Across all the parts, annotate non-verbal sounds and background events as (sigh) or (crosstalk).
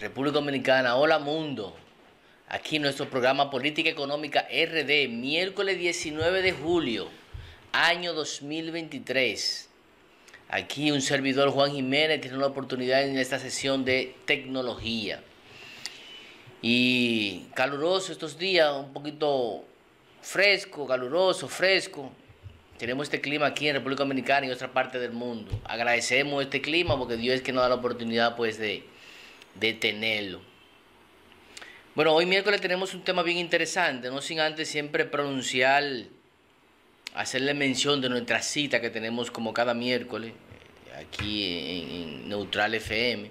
República Dominicana, hola mundo. Aquí nuestro programa Política Económica RD, miércoles 19 de julio, año 2023. Aquí un servidor Juan Jiménez tiene la oportunidad en esta sesión de tecnología. Y caluroso estos días, un poquito fresco, caluroso, fresco. Tenemos este clima aquí en República Dominicana y en otra parte del mundo. Agradecemos este clima porque Dios es que nos da la oportunidad pues de detenerlo. Bueno, hoy miércoles tenemos un tema bien interesante, no sin antes siempre pronunciar, hacerle mención de nuestra cita que tenemos como cada miércoles eh, aquí en, Neutral FM.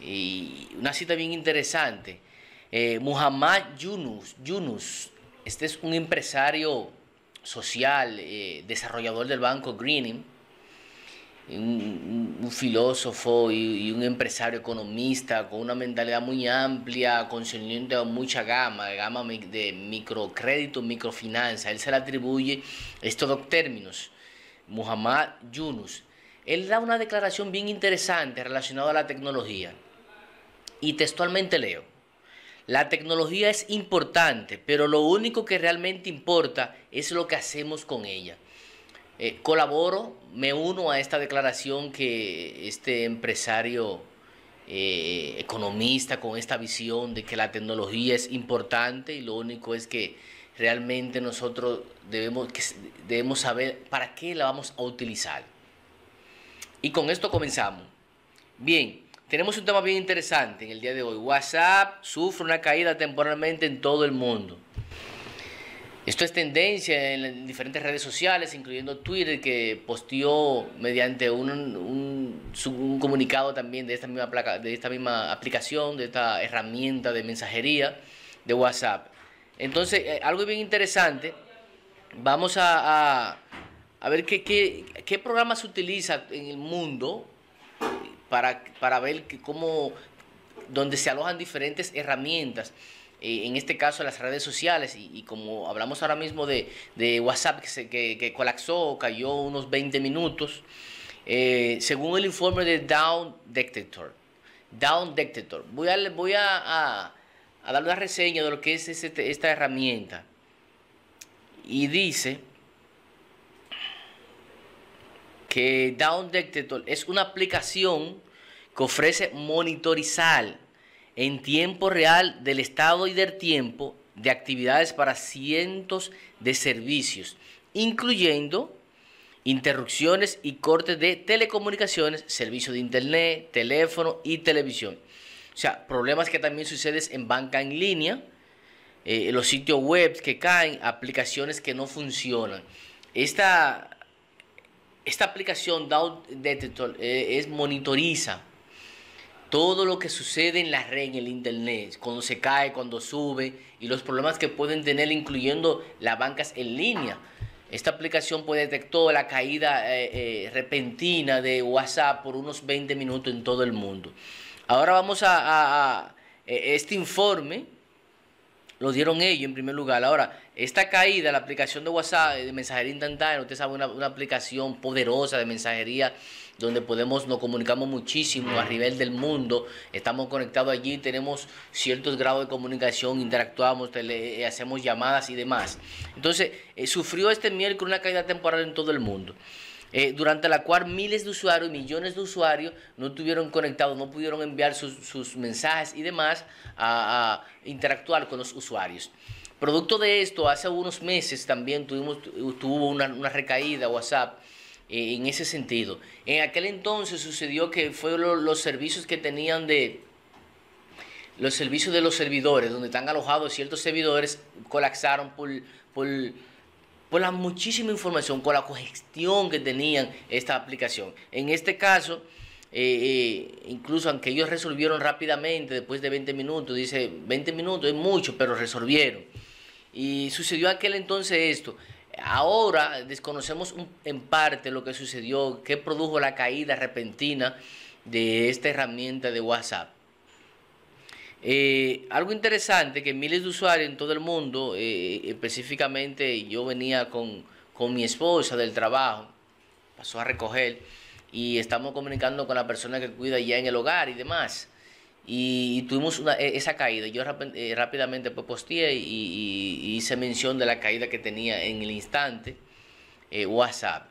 Y una cita bien interesante. Eh, Muhammad Yunus, Yunus, este es un empresario social, eh, desarrollador del banco Greening un, filósofo y, un empresario economista con una mentalidad muy amplia, concerniente a mucha gama, gama de microcrédito, microfinanza. Él se le atribuye estos dos términos, Muhammad Yunus. Él da una declaración bien interesante relacionada a la tecnología. Y textualmente leo, la tecnología es importante, pero lo único que realmente importa es lo que hacemos con ella. Eh, colaboro, me uno a esta declaración que este empresario eh, economista con esta visión de que la tecnología es importante y lo único es que realmente nosotros debemos, debemos saber para qué la vamos a utilizar. Y con esto comenzamos. Bien, tenemos un tema bien interesante en el día de hoy. WhatsApp sufre una caída temporalmente en todo el mundo. Esto es tendencia en diferentes redes sociales, incluyendo Twitter, que posteó mediante un, comunicado también de esta, misma placa, de esta misma aplicación, de esta herramienta de mensajería de WhatsApp. Entonces, eh, algo bien interesante, vamos a, a, ver qué, qué, programa se utiliza en el mundo para, para ver cómo, donde se alojan diferentes herramientas. Eh, en este caso las redes sociales y, como hablamos ahora mismo de, WhatsApp que, se, que, colapsó, cayó unos 20 minutos, eh, según el informe de Down Detector, Down Detector, voy a, voy dar una reseña de lo que es este, esta herramienta y dice que Down Detector es una aplicación que ofrece monitorizar en tiempo real del estado y del tiempo de actividades para cientos de servicios, incluyendo interrupciones y cortes de telecomunicaciones, servicios de internet, teléfono y televisión. O sea, problemas que también suceden en banca en línea, eh, los sitios web que caen, aplicaciones que no funcionan. Esta, esta aplicación eh, es monitoriza todo lo que sucede en la red, en el internet, cuando se cae, cuando sube y los problemas que pueden tener, incluyendo las bancas en línea. Esta aplicación puede detectar la caída eh, eh, repentina de WhatsApp por unos 20 minutos en todo el mundo. Ahora vamos a, eh, este informe, lo dieron ellos en primer lugar. Ahora, esta caída, la aplicación de WhatsApp, de mensajería instantánea, usted sabe, una, una aplicación poderosa de mensajería donde podemos, nos comunicamos muchísimo a nivel del mundo, estamos conectados allí, tenemos ciertos grados de comunicación, interactuamos, eh, hacemos llamadas y demás. Entonces, eh, sufrió este miércoles una caída temporal en todo el mundo. Eh, durante la cual miles de usuarios, millones de usuarios no estuvieron conectados, no pudieron enviar sus, mensajes y demás a, interactuar con los usuarios. Producto de esto, hace unos meses también tuvimos, tuvo una, una recaída WhatsApp eh, en ese sentido. En aquel entonces sucedió que fueron los servicios que tenían de los servicios de los servidores, donde están alojados ciertos servidores, colapsaron por, por, la muchísima información, con la cogestión que tenían esta aplicación. En este caso, eh, eh, incluso aunque ellos resolvieron rápidamente, después de 20 minutos, dice 20 minutos es mucho, pero resolvieron. Y sucedió aquel entonces esto. Ahora desconocemos en parte lo que sucedió, qué produjo la caída repentina de esta herramienta de WhatsApp. Eh, algo interesante que miles de usuarios en todo el mundo, eh, específicamente yo venía con, con mi esposa del trabajo, pasó a recoger y estamos comunicando con la persona que cuida ya en el hogar y demás y tuvimos e, esa caída. Yo eh, rápidamente pues, y, hice mención de la caída que tenía en el instante eh, WhatsApp.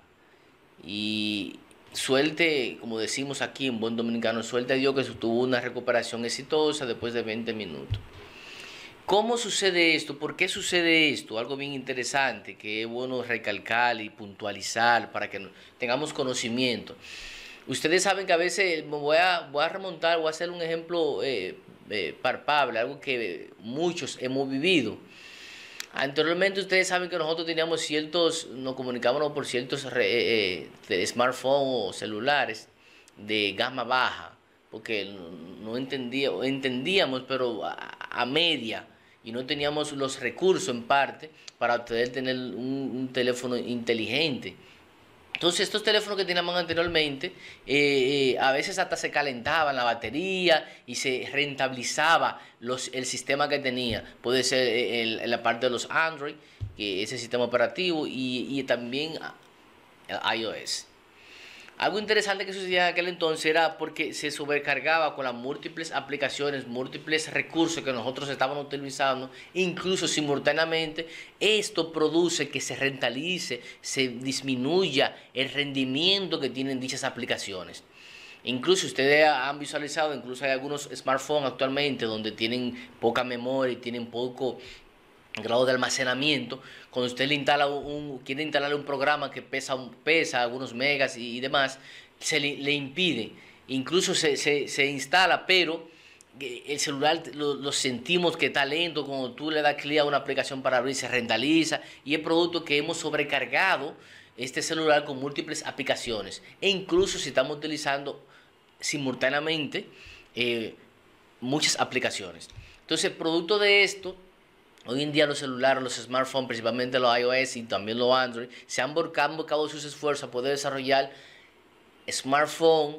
Y suelte, como decimos aquí en buen dominicano, suelte a Dios que tuvo una recuperación exitosa después de 20 minutos. ¿Cómo sucede esto? ¿Por qué sucede esto? Algo bien interesante que es bueno recalcar y puntualizar para que tengamos conocimiento. Ustedes saben que a veces voy a, voy a remontar, voy a hacer un ejemplo eh, eh, palpable, algo que muchos hemos vivido. Anteriormente ustedes saben que nosotros teníamos ciertos, nos comunicábamos por ciertos eh, eh, smartphones o celulares de gama baja, porque no entendía, entendíamos, pero a, media y no teníamos los recursos en parte para poder tener un teléfono inteligente. Entonces estos teléfonos que teníamos anteriormente, eh, eh, a veces hasta se calentaban la batería y se rentabilizaba los, el sistema que tenía. Puede ser eh, la parte de los Android, que es el sistema operativo, y, y también ah, iOS. Algo interesante que sucedía en aquel entonces era porque se sobrecargaba con las múltiples aplicaciones, múltiples recursos que nosotros estábamos utilizando, incluso simultáneamente. Esto produce que se rentalice, se disminuya el rendimiento que tienen dichas aplicaciones. Incluso ustedes han visualizado, incluso hay algunos smartphones actualmente donde tienen poca memoria y tienen poco grado de almacenamiento, cuando usted le instala un, quiere instalar un programa que pesa, pesa algunos megas y, demás, se le, impide, incluso se, instala, pero eh, el celular lo, sentimos que está lento, cuando tú le das clic a una aplicación para abrir se rentaliza, y el producto que hemos sobrecargado este celular con múltiples aplicaciones e incluso si estamos utilizando simultáneamente eh, muchas aplicaciones. Entonces, producto de esto, Hoy en día los celulares, los smartphones, principalmente los iOS y también los Android, se han volcado sus esfuerzos a poder desarrollar smartphones,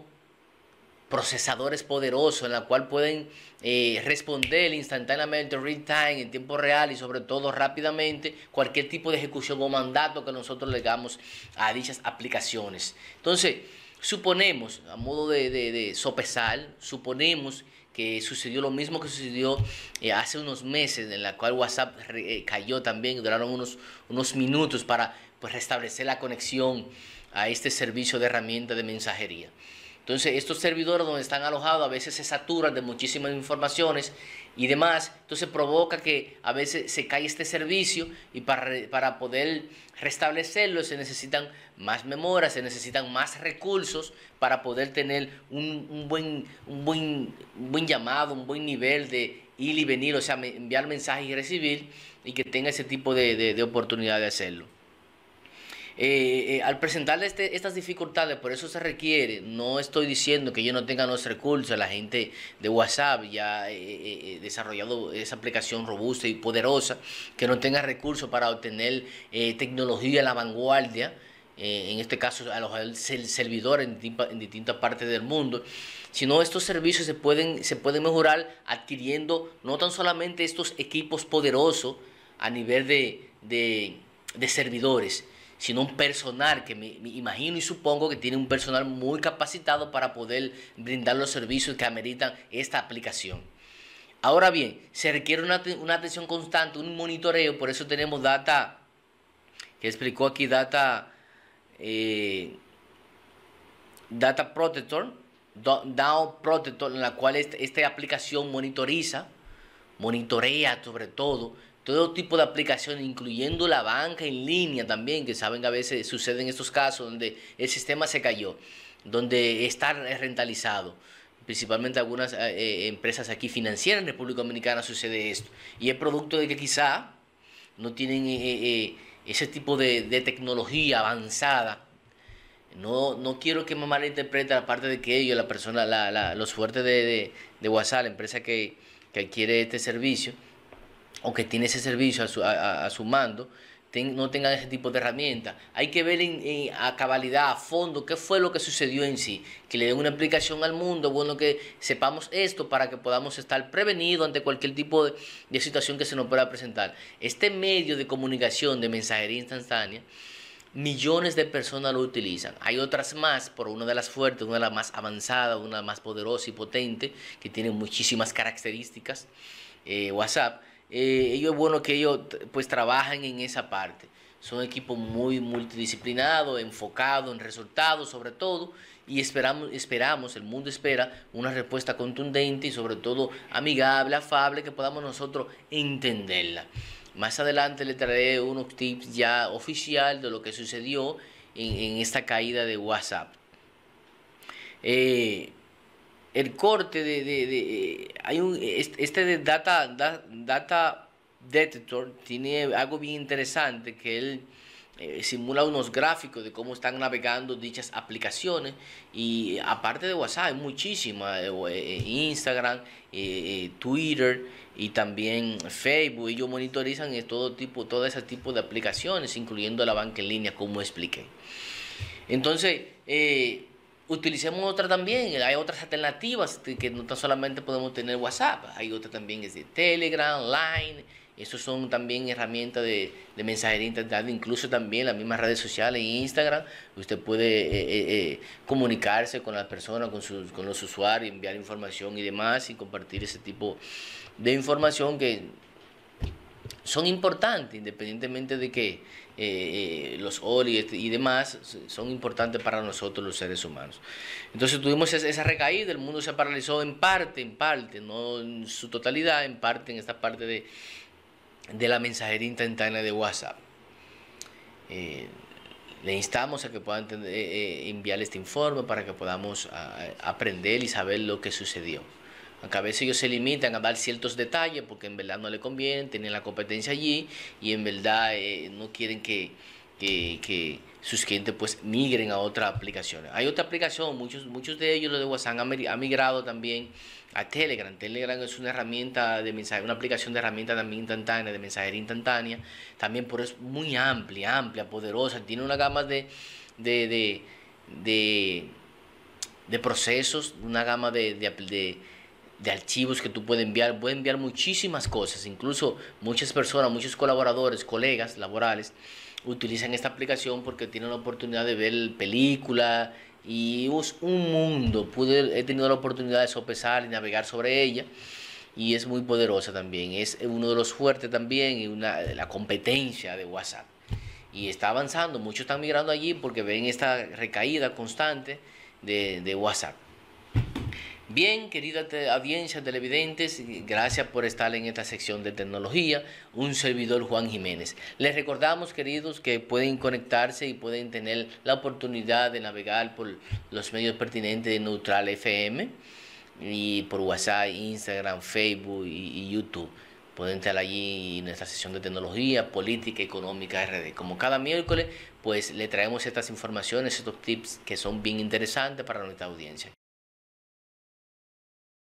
procesadores poderosos en la cual pueden eh, responder instantáneamente, real time, en tiempo real y sobre todo rápidamente cualquier tipo de ejecución o mandato que nosotros le damos a dichas aplicaciones. Entonces, suponemos, a modo de, de sopesar, suponemos que sucedió lo mismo que sucedió eh, hace unos meses, en la cual WhatsApp eh, cayó también, duraron unos, minutos para pues, restablecer la conexión a este servicio de herramienta de mensajería. Entonces, estos servidores donde están alojados a veces se saturan de muchísimas informaciones y demás. Entonces, provoca que a veces se cae este servicio y para, para poder restablecerlo se necesitan más memoria, se necesitan más recursos para poder tener un, un buen, un buen, buen llamado, un buen nivel de ir y venir, o sea, enviar mensajes y recibir y que tenga ese tipo de oportunidad de hacerlo. Eh, eh, al presentarle este, estas dificultades, por eso se requiere, no estoy diciendo que yo no tenga los recursos, la gente de WhatsApp ya ha eh, desarrollado esa aplicación robusta y poderosa, que no tenga recursos para obtener tecnología a la vanguardia, en este caso a los servidores en, en distintas partes del mundo, sino estos servicios se pueden, mejorar adquiriendo no tan solamente estos equipos poderosos a nivel de servidores, sino un personal que me, imagino y supongo que tiene un personal muy capacitado para poder brindar los servicios que ameritan esta aplicación. Ahora bien, se requiere una, atención constante, un monitoreo, por eso tenemos data, que explicó aquí data, eh, data protector, DAO protector, en la cual esta, esta aplicación monitoriza, monitorea sobre todo todo tipo de aplicaciones, incluyendo la banca en línea también, que saben que a veces sucede en estos casos donde el sistema se cayó, donde está rentalizado. Principalmente algunas eh, eh, empresas aquí financieras en República Dominicana sucede esto. Y es producto de que quizá no tienen eh, ese tipo de, tecnología avanzada no, no quiero que mamá interprete la parte de que ellos, la persona, los fuertes de, WhatsApp, la empresa que, adquiere este servicio, o que tiene ese servicio a su, a, su mando no tengan ese tipo de herramienta Hay que ver a cabalidad, a fondo, qué fue lo que sucedió en sí. Que le den una explicación al mundo, bueno, que sepamos esto para que podamos estar prevenidos ante cualquier tipo de, situación que se nos pueda presentar. Este medio de comunicación, de mensajería instantánea, millones de personas lo utilizan. Hay otras más, por una de las fuertes, una de las más avanzadas, una más poderosa y potente, que tiene muchísimas características, eh, WhatsApp eh, ellos es bueno que ellos pues trabajen en esa parte. Son equipos muy multidisciplinados, enfocados en resultados sobre todo, y esperamos, esperamos, el mundo espera una respuesta contundente y sobre todo amigable, afable, que podamos nosotros entenderla. Más adelante le traeré unos tips ya oficial de lo que sucedió en, esta caída de WhatsApp. Eh, el corte de, eh, hay un este de data data detector tiene algo bien interesante que él eh, simula unos gráficos de cómo están navegando dichas aplicaciones y aparte de WhatsApp hay muchísimas eh, Instagram Twitter y también Facebook ellos monitorizan todo tipo todo ese tipo de aplicaciones incluyendo la banca en línea como expliqué entonces utilicemos otra también. Hay otras alternativas este, que no solamente podemos tener WhatsApp. Hay otra también que es de Telegram, Line. Esos son también herramientas de, mensajería instantánea, incluso también las mismas redes sociales, Instagram. Usted puede eh, eh, eh, comunicarse con las personas, con, con los usuarios, enviar información y demás y compartir ese tipo de información que son importantes, independientemente de que eh, eh, los ORI y demás son importantes para nosotros los seres humanos. Entonces tuvimos esa recaída, el mundo se paralizó en parte, en parte, no en su totalidad, en parte en esta parte de, de la mensajería instantánea de WhatsApp. Eh, le instamos a que puedan enviar este informe para que podamos ah, aprender y saber lo que sucedió. Aunque a veces ellos se limitan a dar ciertos detalles porque en verdad no le conviene, tienen la competencia allí y en verdad eh, no quieren que, sus clientes pues migren a otra aplicación Hay otra aplicación, muchos, muchos de ellos, los de WhatsApp, han, migrado también a Telegram. Telegram es una herramienta de mensaje, una aplicación de herramienta también instantánea, de mensajería instantánea. También por es muy amplia, amplia, poderosa. Tiene una gama de, de, de, procesos, una gama de, de de archivos que tú puedes enviar, puedes enviar muchísimas cosas, incluso muchas personas, muchos colaboradores, colegas laborales, utilizan esta aplicación porque tienen la oportunidad de ver películas y es un mundo, he tenido la oportunidad de sopesar y navegar sobre ella y es muy poderosa también, es uno de los fuertes también y una, la competencia de WhatsApp. Y está avanzando, muchos están migrando allí porque ven esta recaída constante de, de WhatsApp. Bien, querida audiencia televidentes, gracias por estar en esta sección de tecnología, un servidor Juan Jiménez. Les recordamos, queridos, que pueden conectarse y pueden tener la oportunidad de navegar por los medios pertinentes de Neutral FM y por WhatsApp, Instagram, Facebook y, YouTube. Pueden estar allí en nuestra sesión de tecnología, política, económica, RD. Como cada miércoles, pues le traemos estas informaciones, estos tips que son bien interesantes para nuestra audiencia.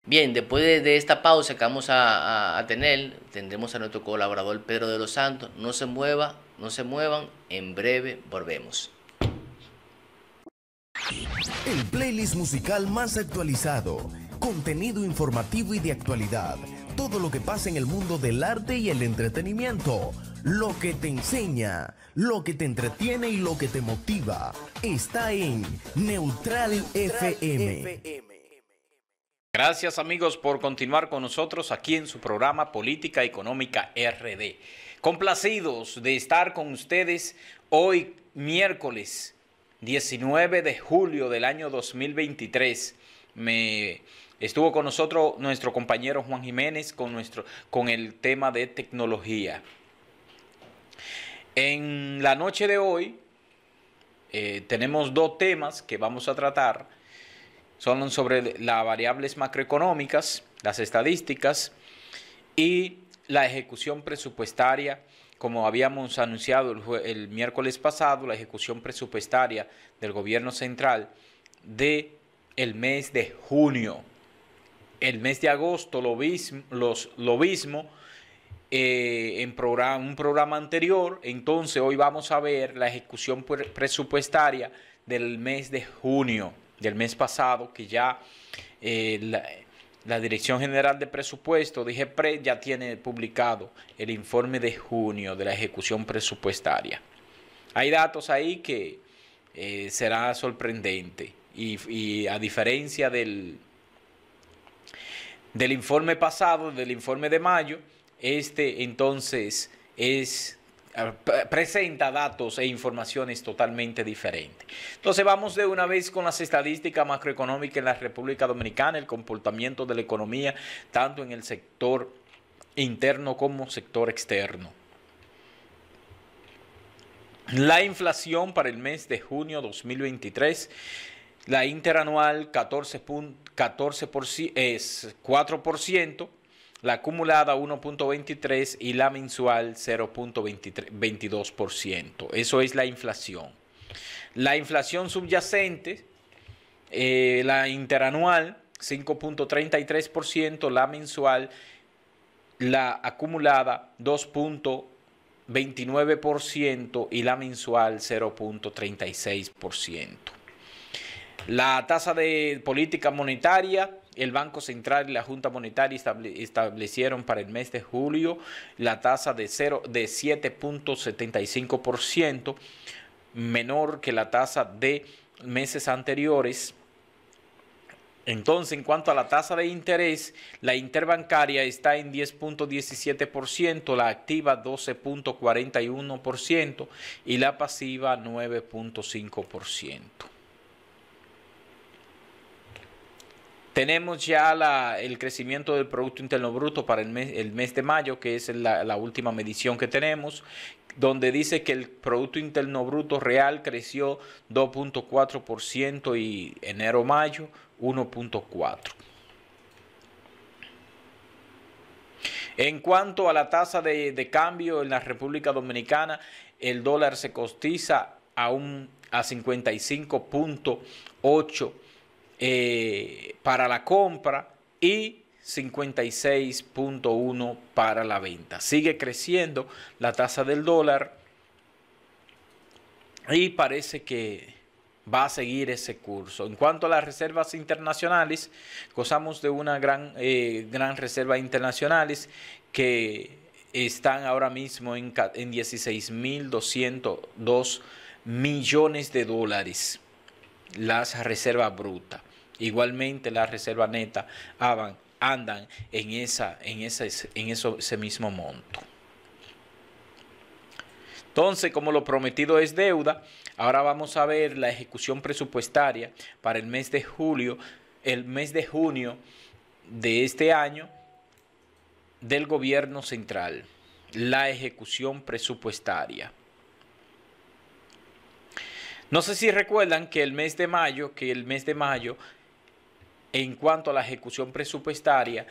Bien, después de, esta pausa que vamos a, tener, tendremos a nuestro colaborador Pedro de los Santos. No se mueva, no se muevan, en breve volvemos. El playlist musical más actualizado, contenido informativo y de actualidad, todo lo que pasa en el mundo del arte y el entretenimiento, lo que te enseña, lo que te entretiene y lo que te motiva, está en Neutral, FM. Gracias amigos por continuar con nosotros aquí en su programa Política Económica RD. Complacidos de estar con ustedes hoy miércoles 19 de julio del año 2023. Me estuvo con nosotros nuestro compañero Juan Jiménez con, nuestro, con el tema de tecnología. En la noche de hoy eh, tenemos dos temas que vamos a tratar son sobre las variables macroeconómicas, las estadísticas y la ejecución presupuestaria, como habíamos anunciado el, miércoles pasado, la ejecución presupuestaria del gobierno central de el mes de junio. El mes de agosto lo mismo, los, eh, en un programa anterior. Entonces hoy vamos a ver la ejecución presupuestaria del mes de junio del mes pasado, que ya eh, la, Dirección General de Presupuesto, dije PRE, ya tiene publicado el informe de junio de la ejecución presupuestaria. Hay datos ahí que eh, será sorprendente y, y a diferencia del, del informe pasado, del informe de mayo, este entonces es presenta datos e informaciones totalmente diferentes. Entonces vamos de una vez con las estadísticas macroeconómicas en la República Dominicana, el comportamiento de la economía, tanto en el sector interno como sector externo. La inflación para el mes de junio 2023, la interanual es 4%, la acumulada 1.23 y la mensual 0.22%. Eso es la inflación. La inflación subyacente, eh, la interanual 5.33%, la mensual, la acumulada 2.29% y la mensual 0.36%. La tasa de política monetaria el Banco Central y la Junta Monetaria establecieron para el mes de julio la tasa de, cero, de 7.75%, menor que la tasa de meses anteriores. Entonces, en cuanto a la tasa de interés, la interbancaria está en 10.17%, la activa 12.41% y la pasiva 9.5%. Tenemos ya el crecimiento del Producto Interno Bruto para el mes, de mayo, que es la, última medición que tenemos, donde dice que el Producto Interno Bruto real creció 2.4% y enero-mayo 1.4%. En cuanto a la tasa de, cambio en la República Dominicana, el dólar se costiza a, a 55.8 eh, para la compra y 56.1 para la venta. Sigue creciendo la tasa del dólar y parece que va a seguir ese curso. En cuanto a las reservas internacionales, gozamos de una gran, eh, gran reserva internacionales que están ahora mismo en, en 16.202 millones de dólares, las reservas brutas. Igualmente la reserva neta andan en, esa, en, en ese mismo monto. Entonces, como lo prometido es deuda, ahora vamos a ver la ejecución presupuestaria para el mes de julio, el mes de junio de este año del gobierno central, la ejecución presupuestaria. No sé si recuerdan que el mes de mayo, que el mes de mayo en cuanto a la ejecución presupuestaria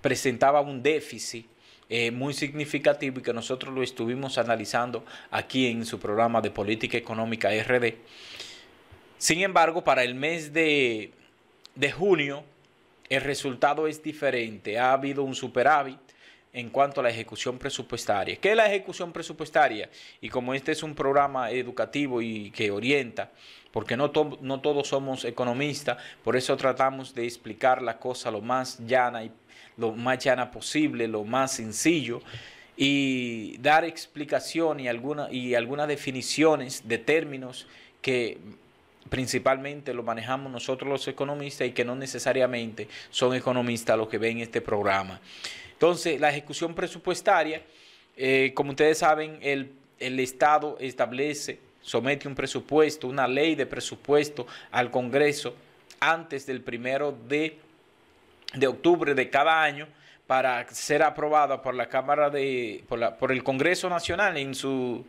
presentaba un déficit eh, muy significativo y que nosotros lo estuvimos analizando aquí en su programa de política económica RD. Sin embargo, para el mes de, de junio, el resultado es diferente. Ha habido un superávit en cuanto a la ejecución presupuestaria. ¿Qué es la ejecución presupuestaria? Y como este es un programa educativo y que orienta porque no, no todos somos economistas, por eso tratamos de explicar la cosa lo más llana y lo más llana posible, lo más sencillo y dar explicación y, alguna, y algunas definiciones de términos que principalmente lo manejamos nosotros los economistas y que no necesariamente son economistas los que ven este programa. Entonces, la ejecución presupuestaria, eh, como ustedes saben, el, el Estado establece somete un presupuesto, una ley de presupuesto al Congreso antes del primero de, de octubre de cada año para ser aprobada por la Cámara de, por, el Congreso Nacional en su,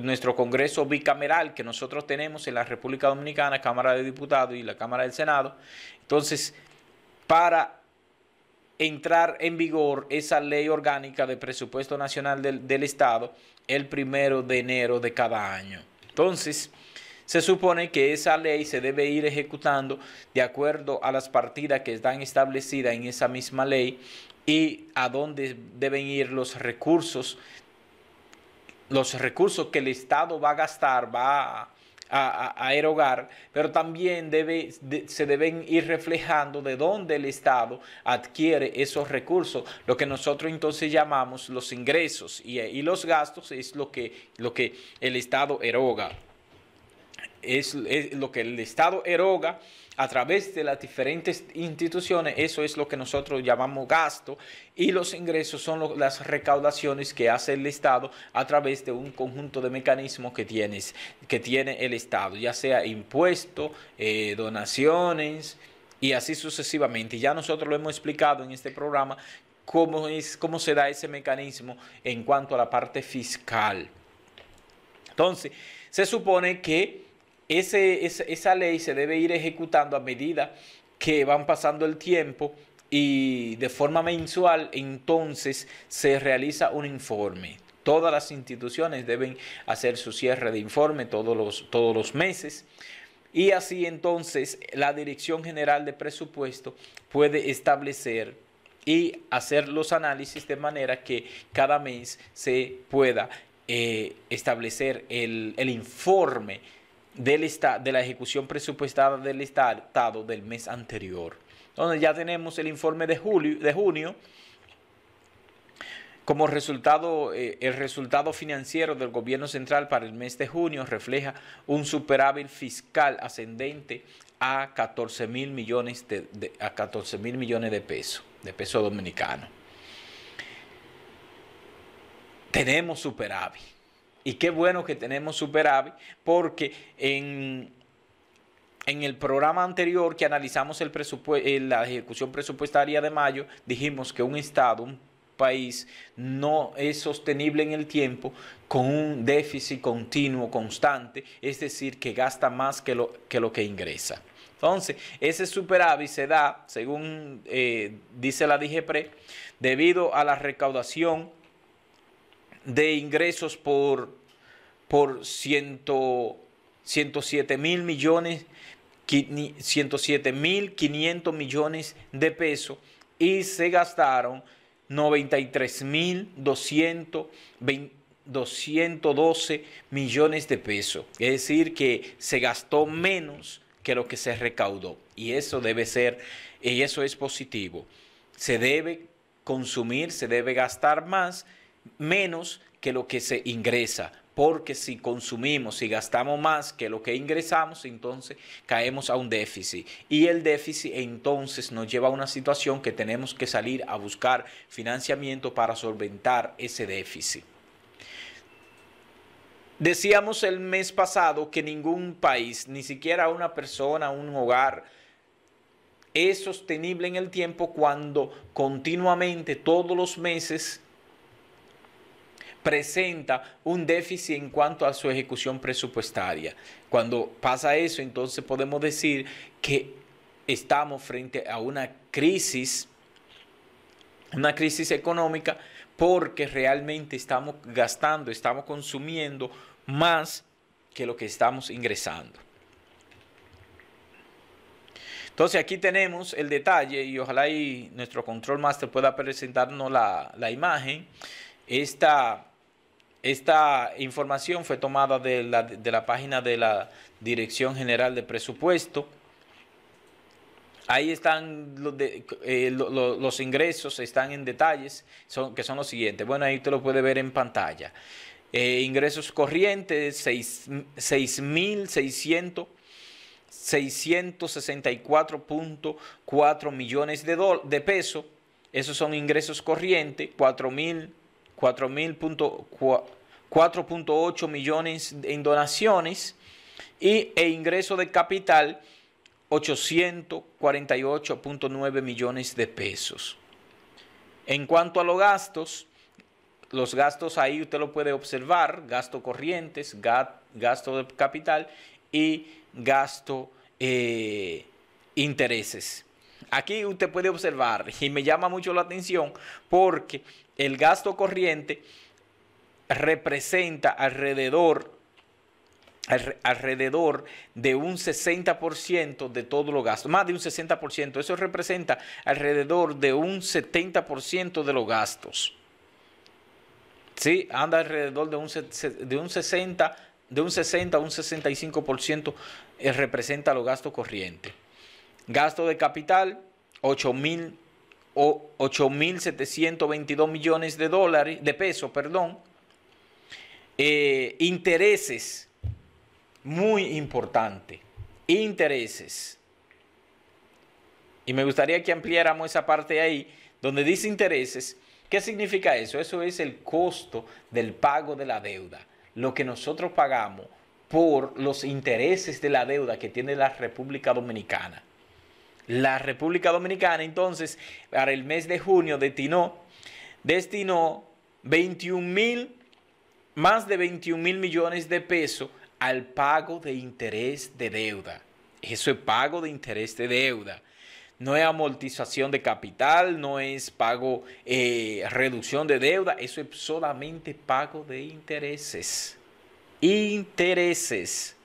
nuestro Congreso bicameral que nosotros tenemos en la República Dominicana, Cámara de Diputados y la Cámara del Senado. Entonces, para entrar en vigor esa ley orgánica de presupuesto nacional del, del Estado el primero de enero de cada año. Entonces, se supone que esa ley se debe ir ejecutando de acuerdo a las partidas que están establecidas en esa misma ley y a dónde deben ir los recursos, los recursos que el Estado va a gastar, va a a, erogar, pero también debe, se deben ir reflejando de dónde el Estado adquiere esos recursos, lo que nosotros entonces llamamos los ingresos y, los gastos es lo que, lo que el Estado eroga es, lo que el Estado eroga a través de las diferentes instituciones, eso es lo que nosotros llamamos gasto, y los ingresos son las recaudaciones que hace el Estado a través de un conjunto de mecanismos que, tienes, que tiene el Estado, ya sea impuestos, eh, donaciones y así sucesivamente. Ya nosotros lo hemos explicado en este programa cómo, es, cómo se da ese mecanismo en cuanto a la parte fiscal. Entonces, se supone que esa ley se debe ir ejecutando a medida que van pasando el tiempo y de forma mensual entonces se realiza un informe. Todas las instituciones deben hacer su cierre de informe todos los, todos los meses. Y así entonces la Dirección General de Presupuesto puede establecer y hacer los análisis de manera que cada mes se pueda eh, establecer el, el informe de la ejecución presupuestada del Estado del mes anterior. Entonces ya tenemos el informe de, julio, de junio como resultado, eh, el resultado financiero del gobierno central para el mes de junio refleja un superávit fiscal ascendente a 14 mil millones de, a 14 mil millones de pesos, de peso dominicano. Tenemos superávit. Y qué bueno que tenemos superávit porque en, en el programa anterior que analizamos el eh, la ejecución presupuestaria de mayo, dijimos que un Estado, un país, no es sostenible en el tiempo con un déficit continuo, constante, es decir, que gasta más que lo que, ingresa. Entonces, ese superávit se da, según eh, dice la DGPRE, debido a la recaudación de ingresos por, 107 mil millones, 107 mil 500 millones de pesos y se gastaron 93 mil 212 millones de pesos. Es decir, que se gastó menos que lo que se recaudó. Y eso debe ser, y eso es positivo. Se debe consumir, se debe gastar más menos que lo que se ingresa, porque si consumimos, y gastamos más que lo que ingresamos, entonces caemos a un déficit. Y el déficit entonces nos lleva a una situación que tenemos que salir a buscar financiamiento para solventar ese déficit. Decíamos el mes pasado que ningún país, ni siquiera una persona, un hogar, es sostenible en el tiempo cuando continuamente todos los meses presenta un déficit en cuanto a su ejecución presupuestaria. Cuando pasa eso, entonces podemos decir que estamos frente a una crisis, una crisis económica, porque realmente estamos gastando, estamos consumiendo más que lo que estamos ingresando. Entonces aquí tenemos el detalle y ojalá y nuestro control master pueda presentarnos la, imagen. Esta esta información fue tomada de la, página de la Dirección General de Presupuesto. Ahí están los, de, eh, los ingresos, están en detalles, son, que son los siguientes. Bueno, ahí usted lo puede ver en pantalla. Eh, ingresos corrientes, 6,664.4 millones de, de pesos. Esos son ingresos corrientes, 4.000 4.8 millones en donaciones y, e ingreso de capital 848.9 millones de pesos. En cuanto a los gastos, los gastos ahí usted lo puede observar, gasto corrientes, gasto de capital y gasto eh, intereses. Aquí usted puede observar y me llama mucho la atención porque el gasto corriente representa alrededor alrededor de un 60% de todos los gastos, más de un 60%, eso representa alrededor de un 70% de los gastos. Sí, anda alrededor de un, de un 60, de un 60 a un 65% eh, representa los gastos corrientes. Gasto de capital, 8.722 millones de dólares, de pesos, perdón. Eh, intereses, muy importante. Intereses. Y me gustaría que ampliáramos esa parte ahí, donde dice intereses. ¿Qué significa eso? Eso es el costo del pago de la deuda. Lo que nosotros pagamos por los intereses de la deuda que tiene la República Dominicana. La República Dominicana entonces para el mes de junio destinó, destinó 21 mil, más de 21 mil millones de pesos al pago de interés de deuda. Eso es pago de interés de deuda. No es amortización de capital, no es pago, eh, reducción de deuda, eso es solamente pago de intereses. Intereses.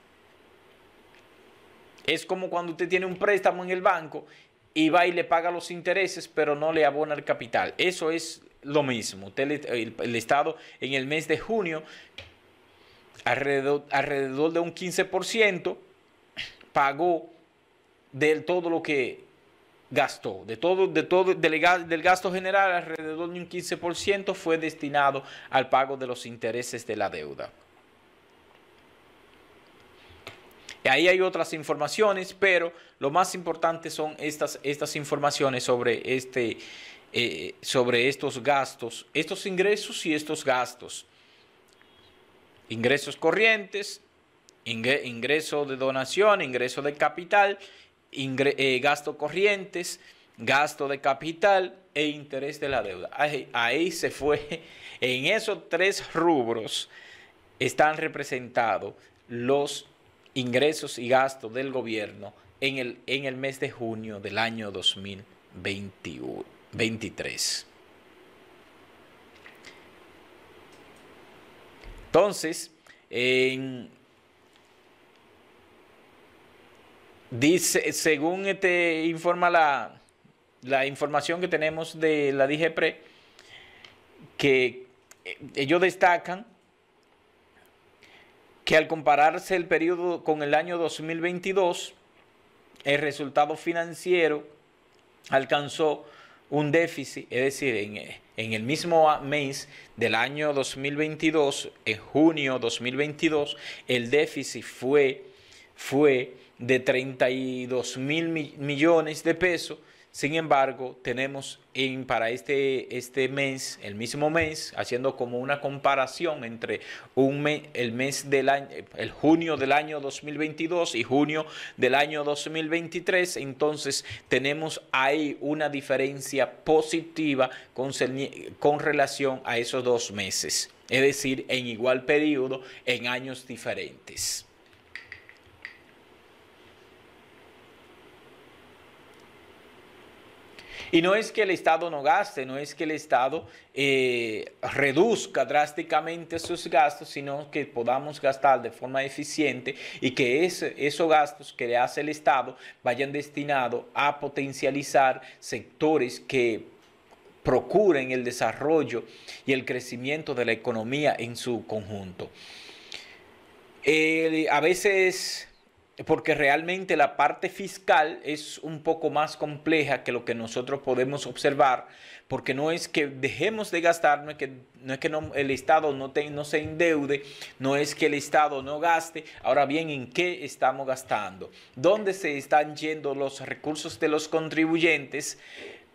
Es como cuando usted tiene un préstamo en el banco y va y le paga los intereses, pero no le abona el capital. Eso es lo mismo. el, Estado en el mes de junio, alrededor, de un 15%, pagó de todo lo que gastó, de todo, de todo del gasto general, alrededor de un 15% fue destinado al pago de los intereses de la deuda. Ahí hay otras informaciones, pero lo más importante son estas, estas informaciones sobre, este, eh, sobre estos gastos, estos ingresos y estos gastos. Ingresos corrientes, ingreso de donación, ingreso de capital, eh, gasto corrientes, gasto de capital e interés de la deuda. Ahí, ahí se fue. (laughs) En esos tres rubros están representados los ingresos y gastos del gobierno en el, en el mes de junio del año 2023. Entonces, en, dice, según este informa la, la información que tenemos de la DGPRE, que eh, ellos destacan que al compararse el periodo con el año 2022, el resultado financiero alcanzó un déficit, es decir, en, eh, en, el mismo mes del año 2022, en junio 2022, el déficit fue, fue de 32 mil millones de pesos sin embargo, tenemos en, para este, este mes, el mismo mes, haciendo como una comparación entre un el mes del año, el junio del año 2022 y junio del año 2023, entonces tenemos ahí una diferencia positiva con, con relación a esos dos meses, es decir, en igual periodo, en años diferentes. Y no es que el Estado no gaste, no es que el Estado eh, reduzca drásticamente sus gastos, sino que podamos gastar de forma eficiente y que esos gastos que le hace el Estado vayan destinados a potencializar sectores que procuren el desarrollo y el crecimiento de la economía en su conjunto. a veces porque realmente la parte fiscal es un poco más compleja que lo que nosotros podemos observar, porque no es que dejemos de gastar, no es que, no el Estado no, no se endeude, no es que el Estado no gaste, ahora bien, ¿en qué estamos gastando? ¿Dónde se están yendo los recursos de los contribuyentes?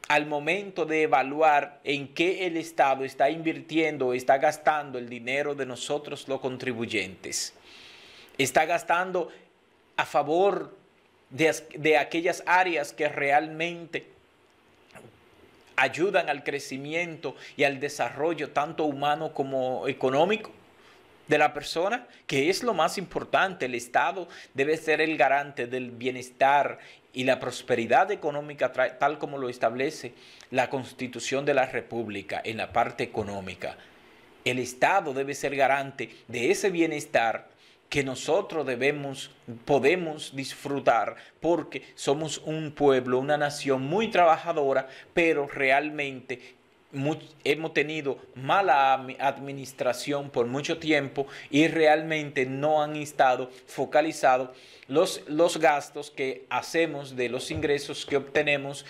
al momento de evaluar en qué el Estado está invirtiendo, está gastando el dinero de nosotros los contribuyentes. Está gastando a favor de, aquellas áreas que realmente ayudan al crecimiento y al desarrollo tanto humano como económico de la persona, que es lo más importante. El Estado debe ser el garante del bienestar y la prosperidad económica tal como lo establece la Constitución de la República en la parte económica. El Estado debe ser garante de ese bienestar que nosotros debemos, podemos disfrutar, porque somos un pueblo, una nación muy trabajadora, pero realmente hemos tenido mala administración por mucho tiempo y realmente no han estado focalizados los, los gastos que hacemos de los ingresos que obtenemos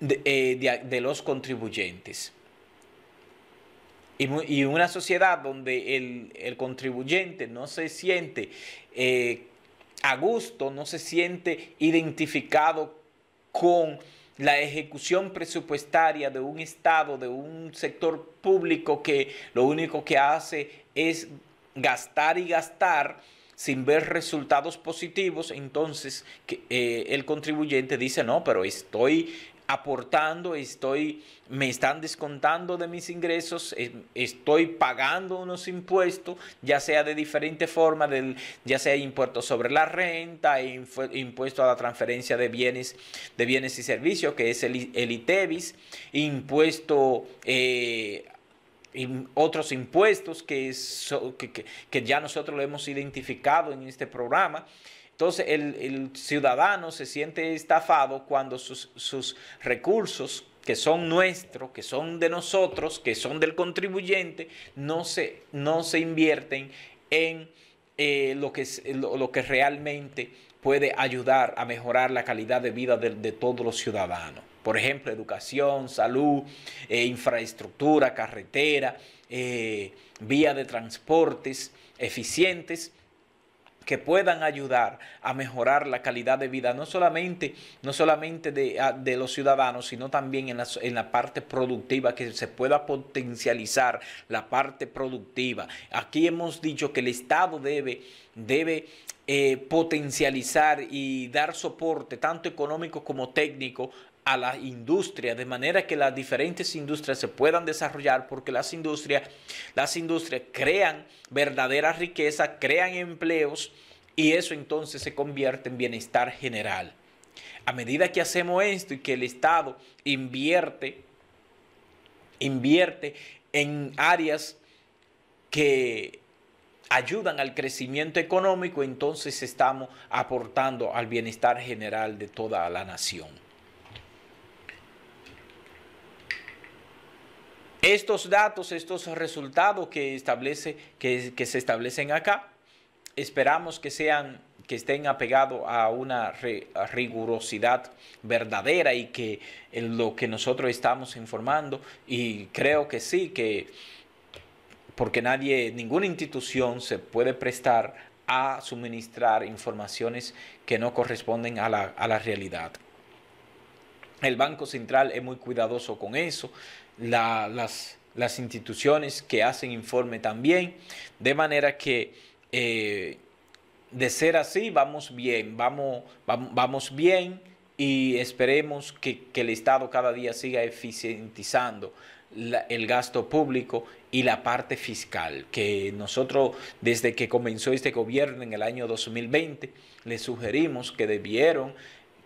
de eh, los contribuyentes y, una sociedad donde el, contribuyente no se siente eh, a gusto, no se siente identificado con la ejecución presupuestaria de un Estado, de un sector público que lo único que hace es gastar y gastar sin ver resultados positivos, entonces eh, el contribuyente dice, no, pero estoy aportando, estoy, me están descontando de mis ingresos, eh, estoy pagando unos impuestos, ya sea de diferente forma, del, ya sea impuestos sobre la renta, impuesto a la transferencia de bienes, de bienes y servicios, que es el, el ITEVIS, impuesto... y eh, otros impuestos que, que, ya nosotros lo hemos identificado en este programa. Entonces el, ciudadano se siente estafado cuando sus, recursos que son nuestros, que son de nosotros, que son del contribuyente, no se, no se invierten en eh, lo, que, que realmente puede ayudar a mejorar la calidad de vida de, todos los ciudadanos. Por ejemplo, educación, salud, eh, infraestructura, carretera, eh, vía de transportes eficientes que puedan ayudar a mejorar la calidad de vida, no solamente, no solamente de, ah, los ciudadanos, sino también en la, parte productiva, que se pueda potencializar la parte productiva. Aquí hemos dicho que el Estado debe, debe eh, potencializar y dar soporte tanto económico como técnico a la industria, de manera que las diferentes industrias se puedan desarrollar, porque las industrias, las industrias crean verdadera riqueza, crean empleos y eso entonces se convierte en bienestar general. A medida que hacemos esto y que el Estado invierte, invierte en áreas que ayudan al crecimiento económico, entonces estamos aportando al bienestar general de toda la nación. Estos datos, estos resultados que, establece, que, se establecen acá, esperamos que sean que estén apegados a una rigurosidad verdadera y que lo que nosotros estamos informando y creo que sí que porque nadie ninguna institución se puede prestar a suministrar informaciones que no corresponden a la, a la realidad. El Banco Central es muy cuidadoso con eso las, las, instituciones que hacen informe también, de manera que eh, de ser así vamos bien, vamos, vamos, bien y esperemos que, el Estado cada día siga eficientizando el gasto público y la parte fiscal, que nosotros desde que comenzó este gobierno en el año 2020 le sugerimos que debieron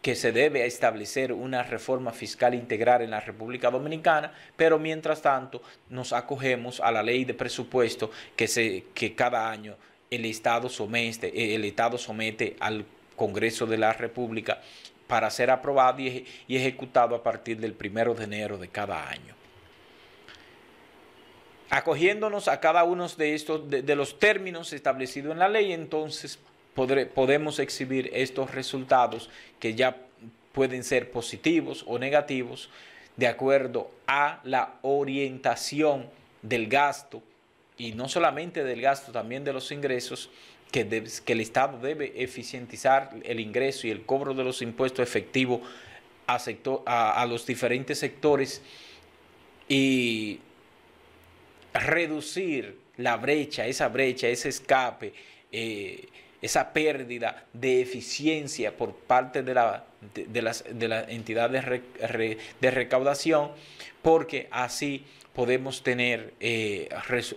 que se debe establecer una reforma fiscal integral en la República Dominicana, pero mientras tanto nos acogemos a la ley de presupuesto que, que cada año el Estado, somete, eh, el Estado somete al Congreso de la República para ser aprobado y, ejecutado a partir del primero de enero de cada año acogiéndonos a cada uno de estos de, los términos establecidos en la ley, entonces podemos exhibir estos resultados que ya pueden ser positivos o negativos de acuerdo a la orientación del gasto y no solamente del gasto, también de los ingresos, que, el Estado debe eficientizar el ingreso y el cobro de los impuestos efectivos a, los diferentes sectores y reducir la brecha, esa brecha, ese escape. Eh, esa pérdida de eficiencia por parte de, la, de, de las, entidades de recaudación, porque así podemos tener eh,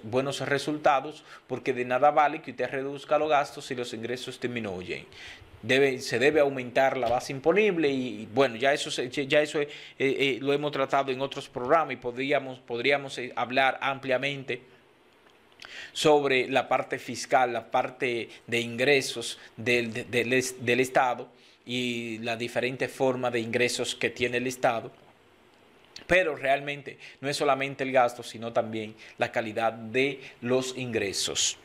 buenos resultados, porque de nada vale que usted reduzca los gastos si los ingresos disminuyen. Debe, se debe aumentar la base imponible y, bueno, ya eso, ya eso eh, eh, lo hemos tratado en otros programas y podríamos, podríamos hablar ampliamente sobre la parte fiscal, la parte de ingresos del, Estado y la diferente forma de ingresos que tiene el Estado. Pero realmente no es solamente el gasto, sino también la calidad de los ingresos.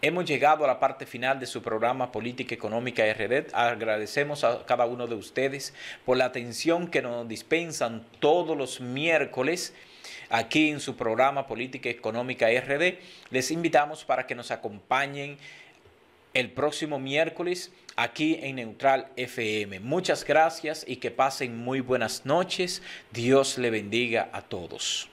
Hemos llegado a la parte final de su programa Política Económica RD. Agradecemos a cada uno de ustedes por la atención que nos dispensan todos los miércoles aquí en su programa Política Económica RD. Les invitamos para que nos acompañen el próximo miércoles aquí en Neutral FM. Muchas gracias y que pasen muy buenas noches. Dios le bendiga a todos.